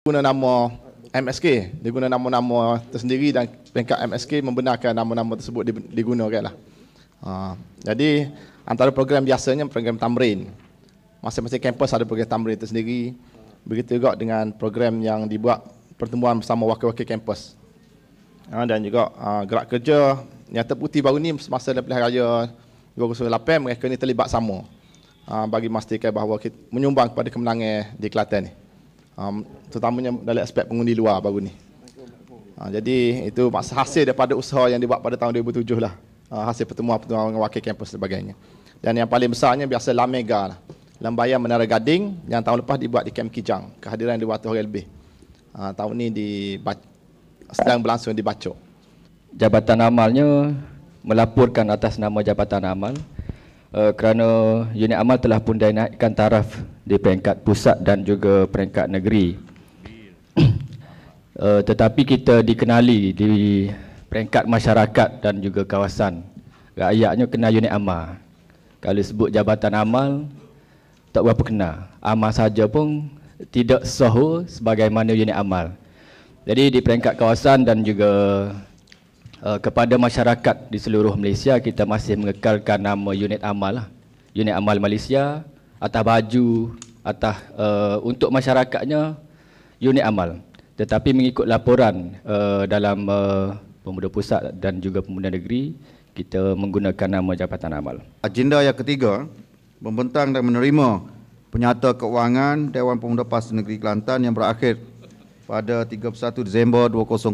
guna nama MSK, dia guna nama-nama tersendiri dan pengkat MSK membenarkan nama-nama tersebut digunakan lah. Uh, jadi antara program biasanya program tamrin. Masing-masing kampus ada program tamrin tersendiri. Begitu juga dengan program yang dibuat pertemuan bersama wakil-wakil kampus. Uh, dan juga uh, gerak kerja yang terputih baru ni semasa dan pilihan raya 2008 mereka ni terlibat sama uh, bagi memastikan bahawa kita menyumbang kepada kemenangan di Kelantan ni um, terutamanya dari aspek pengundi luar baru ni. Uh, jadi itu hasil daripada usaha yang dibuat pada tahun 2007 lah. Uh, hasil pertemuan-pertemuan dengan wakil kampus dan sebagainya. Dan yang paling besarnya biasa Lamega lah. Lambayan Menara Gading yang tahun lepas dibuat di Camp Kijang. Kehadiran 200 orang lebih. Uh, tahun ni di sedang berlangsung di Bacok. Jabatan amalnya melaporkan atas nama jabatan amal uh, kerana unit amal telah pun dinaikkan taraf di peringkat pusat dan juga peringkat negeri. uh, tetapi kita dikenali di peringkat masyarakat dan juga kawasan. Rakyatnya kena unit amal. Kalau sebut jabatan amal, tak berapa kena. Amal saja pun tidak sahu sebagaimana unit amal. Jadi di peringkat kawasan dan juga uh, kepada masyarakat di seluruh Malaysia, kita masih mengekalkan nama unit amal. Lah. Unit amal Malaysia, atas baju atas uh, untuk masyarakatnya unit amal tetapi mengikut laporan uh, dalam uh, pemuda pusat dan juga pemuda negeri kita menggunakan nama jabatan amal agenda yang ketiga membentang dan menerima penyata keuangan Dewan Pemuda PAS Negeri Kelantan yang berakhir pada 31 Disember 2007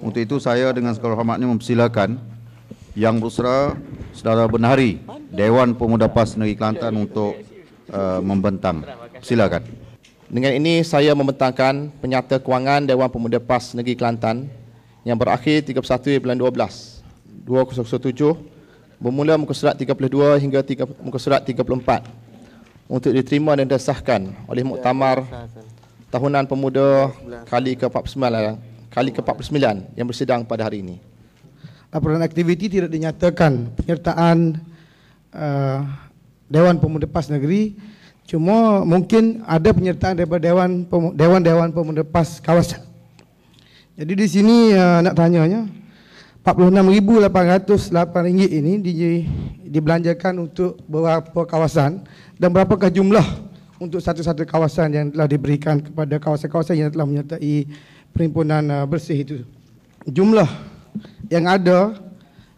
untuk itu saya dengan segala hormatnya mempersilakan yang Berusaha Saudara Benhari Dewan Pemuda PAS Negeri Kelantan untuk uh, membentang. Silakan. Dengan ini saya membentangkan penyata kewangan Dewan Pemuda PAS Negeri Kelantan yang berakhir 31 bulan 12 2017 bermula muka surat 32 hingga muka surat 34 untuk diterima dan disahkan oleh muktamar tahunan pemuda kali ke-49 ke yang bersidang pada hari ini laporan aktiviti tidak dinyatakan penyertaan uh, Dewan Pemuda PAS Negeri cuma mungkin ada penyertaan daripada Dewan Dewan-Dewan Pemuda PAS kawasan. Jadi di sini uh, nak tanyanya 46808 ringgit ini di dibelanjakan untuk beberapa kawasan dan berapakah jumlah untuk satu-satu kawasan yang telah diberikan kepada kawasan-kawasan yang telah menyertai perhimpunan eh, bersih itu. Jumlah yang ada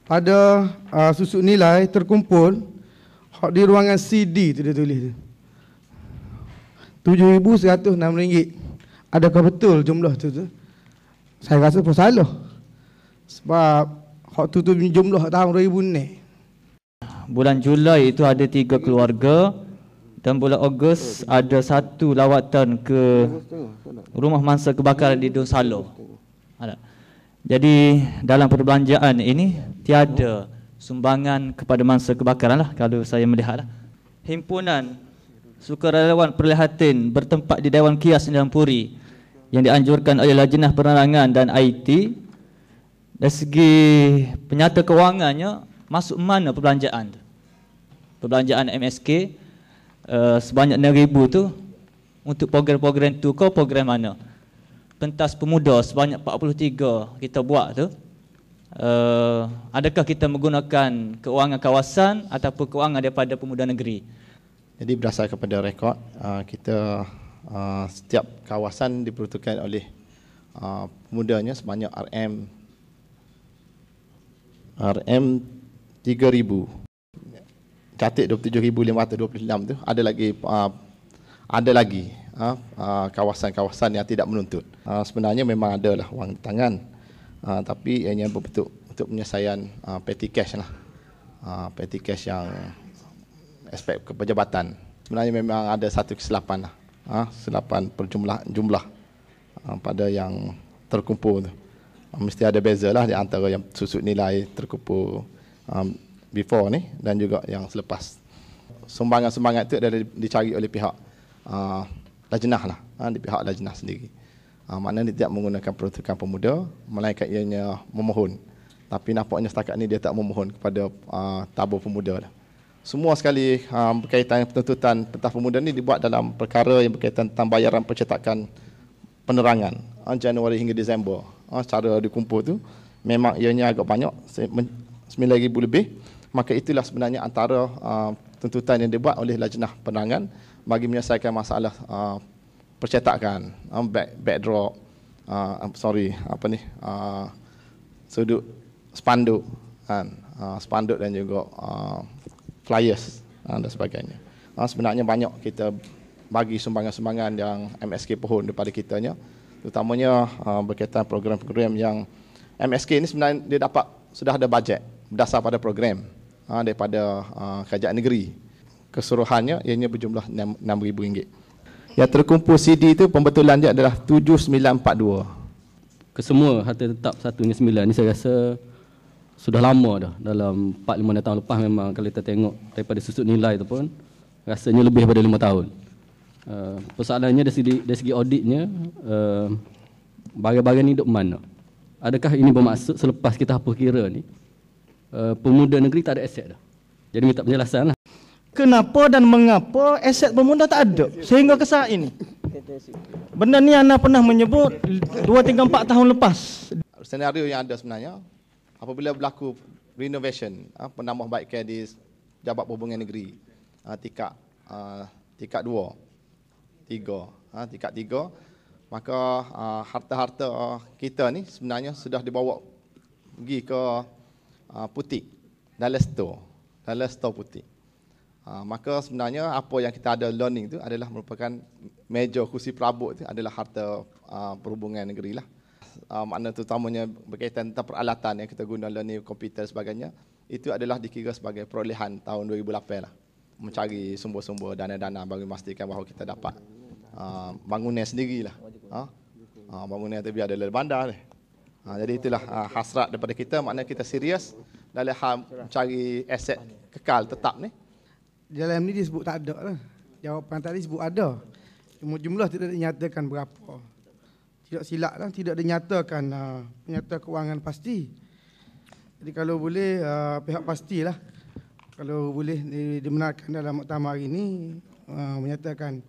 pada uh, susuk nilai terkumpul hak di ruangan CD tu dia tulis tu. RM7,106. Adakah betul jumlah tu tu? Saya rasa pun salah. Sebab hak tu tu jumlah tahun 2000 ni. Bulan Julai itu ada tiga keluarga dan bulan Ogos ada satu lawatan ke rumah mangsa kebakaran di Dun Salo. Ada. Jadi dalam perbelanjaan ini tiada sumbangan kepada mangsa kebakaran lah kalau saya melihat lah. Himpunan sukarelawan perlihatin bertempat di Dewan Kias dalam Puri yang dianjurkan oleh Lajnah Penerangan dan IT dari segi penyata kewangannya masuk mana perbelanjaan tu? Perbelanjaan MSK uh, eh, sebanyak 9,000 tu untuk program-program tu kau program mana? pentas pemuda sebanyak 43 kita buat tu uh, adakah kita menggunakan kewangan kawasan ataupun kewangan daripada pemuda negeri jadi berdasarkan kepada rekod uh, kita uh, setiap kawasan diperuntukkan oleh uh, pemudanya sebanyak RM RM 3000 catat 27526 tu ada lagi uh, ada lagi Ha? Ha, kawasan-kawasan yang tidak menuntut. Ha, sebenarnya memang ada lah wang di tangan, tapi ianya berbentuk untuk penyelesaian petty cash lah, petty cash yang aspek kepejabatan. Sebenarnya memang ada satu kesilapan lah, kesilapan perjumlah jumlah pada yang terkumpul. Mesti ada beza lah di antara yang susut nilai terkumpul before ni dan juga yang selepas. Sumbangan-sumbangan itu adalah dicari oleh pihak uh, lajnah lah ha, di pihak lajnah sendiri ha, maknanya dia tidak menggunakan peruntukan pemuda melainkan ianya memohon tapi nampaknya setakat ni dia tak memohon kepada ha, tabur pemuda lah. semua sekali ha, berkaitan penuntutan petah pemuda ni dibuat dalam perkara yang berkaitan tentang bayaran percetakan penerangan ha, Januari hingga Disember ha, secara dikumpul tu memang ianya agak banyak 9,000 lebih maka itulah sebenarnya antara uh, tuntutan yang dibuat oleh lajnah penangan bagi menyelesaikan masalah uh, percetakan um, back, backdrop uh, um, sorry apa ni uh, sudut spanduk kan uh, spanduk dan juga uh, flyers uh, dan sebagainya uh, sebenarnya banyak kita bagi sumbangan-sumbangan yang MSK pohon daripada kitanya terutamanya uh, berkaitan program-program yang MSK ini sebenarnya dia dapat sudah ada bajet berdasar pada program uh, daripada uh, kerajaan negeri. Keseluruhannya ianya berjumlah RM6,000. Yang terkumpul CD itu pembetulan dia adalah 7942. Kesemua harta tetap 1 9 Ini saya rasa sudah lama dah dalam 4 5 tahun lepas memang kalau kita tengok daripada susut nilai tu pun rasanya lebih daripada lima tahun. Uh, persoalannya dari segi, dari segi auditnya uh, barang-barang ni duk mana? Adakah ini bermaksud selepas kita hapus kira ni Eh, pemuda negeri tak ada aset dah. Jadi minta penjelasan lah. Kenapa dan mengapa aset pemuda tak ada sehingga ke saat ini? Benda ni anda pernah menyebut 2, 3, 4 tahun lepas. Senario yang ada sebenarnya, apabila berlaku renovation, ah, penambah baik care di Jabat Perhubungan Negeri, ah, tingkat ah, tingkat 2, 3, ha, tingkat 3, maka harta-harta kita ni sebenarnya sudah dibawa pergi ke Ah, putih dalam store dalam store putih ah, maka sebenarnya apa yang kita ada learning tu adalah merupakan meja kursi perabot tu adalah harta ah, perhubungan negeri lah makna terutamanya berkaitan tentang peralatan yang kita guna learning komputer sebagainya itu adalah dikira sebagai perolehan tahun 2008 lah mencari sumber-sumber dana-dana bagi memastikan bahawa kita dapat uh, bangunan sendirilah. Ha? Uh, bangunan tu biar ada dalam bandar ni. Ha, jadi itulah ha, hasrat daripada kita, maknanya kita serius dalam hal mencari aset kekal tetap ni. Dalam ni disebut tak ada lah. Jawapan tadi sebut ada. Cuma jumlah tidak dinyatakan berapa. Tidak silap lah, tidak dinyatakan uh, penyata kewangan pasti. Jadi kalau boleh uh, pihak pastilah kalau boleh dibenarkan dalam muktamar hari ini uh, ha, menyatakan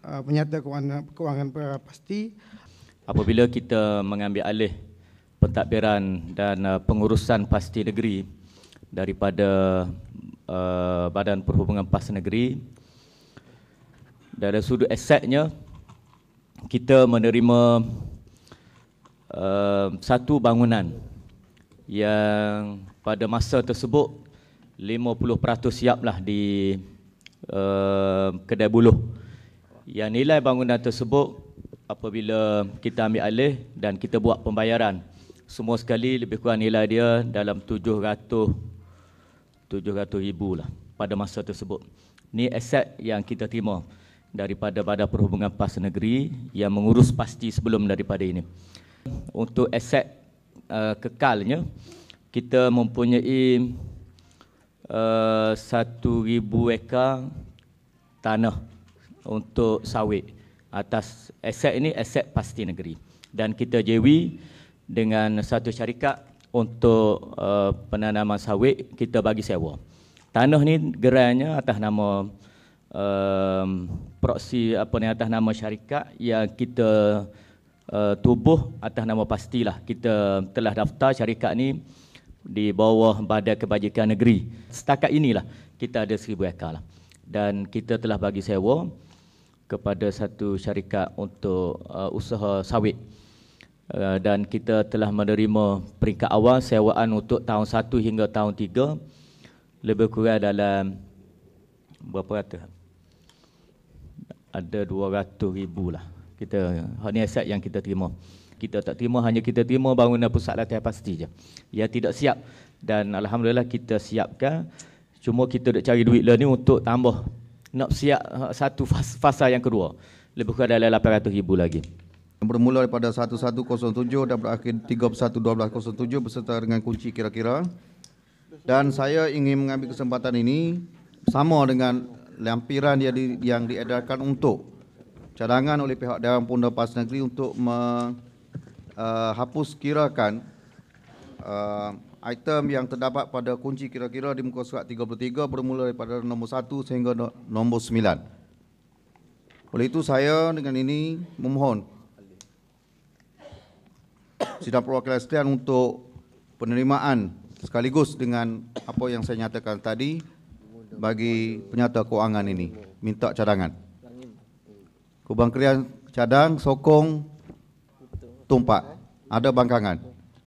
uh, penyata kewangan, kewangan pasti apabila kita mengambil alih pentadbiran dan uh, pengurusan pasti negeri daripada uh, Badan Perhubungan Pas Negeri. Dari sudut asetnya, kita menerima uh, satu bangunan yang pada masa tersebut 50% siaplah di uh, kedai buluh. Yang nilai bangunan tersebut apabila kita ambil alih dan kita buat pembayaran semua sekali lebih kurang nilai dia dalam 700 ribu lah pada masa tersebut. Ini aset yang kita terima daripada Badan Perhubungan PAS Negeri yang mengurus pasti sebelum daripada ini. Untuk aset uh, kekalnya, kita mempunyai uh, 1,000 ekar tanah untuk sawit atas aset ini aset pasti negeri. Dan kita jewi dengan satu syarikat untuk uh, penanaman sawit kita bagi sewa. Tanah ni gerainya atas nama um, proksi apa ni atas nama syarikat yang kita uh, tubuh atas nama pastilah kita telah daftar syarikat ni di bawah Badan Kebajikan Negeri. Setakat inilah kita ada 1000 ekar lah. Dan kita telah bagi sewa kepada satu syarikat untuk uh, usaha sawit. Eh, dan kita telah menerima peringkat awal sewaan untuk tahun 1 hingga tahun 3 lebih kurang dalam berapa rata? Ada 200 ribu lah. Kita, ini aset yang kita terima. Kita tak terima, hanya kita terima bangunan pusat latihan pasti je. Ya tidak siap. Dan Alhamdulillah kita siapkan. Cuma kita nak cari duit lah ni untuk tambah. Nak siap satu fasa yang kedua. Lebih kurang dalam 800 ribu lagi yang bermula daripada 1107 dan berakhir 311207 berserta dengan kunci kira-kira. Dan saya ingin mengambil kesempatan ini sama dengan lampiran yang, di, yang diedarkan untuk cadangan oleh pihak Dewan Pundi Pas Negeri untuk menghapus uh, kirakan uh, item yang terdapat pada kunci kira-kira di muka surat 33 bermula daripada nombor 1 sehingga nombor 9. Oleh itu saya dengan ini memohon sidang perwakilan setian untuk penerimaan sekaligus dengan apa yang saya nyatakan tadi bagi penyata keuangan ini. Minta cadangan. Kubang Krian cadang, sokong, tumpak. Ada bangkangan.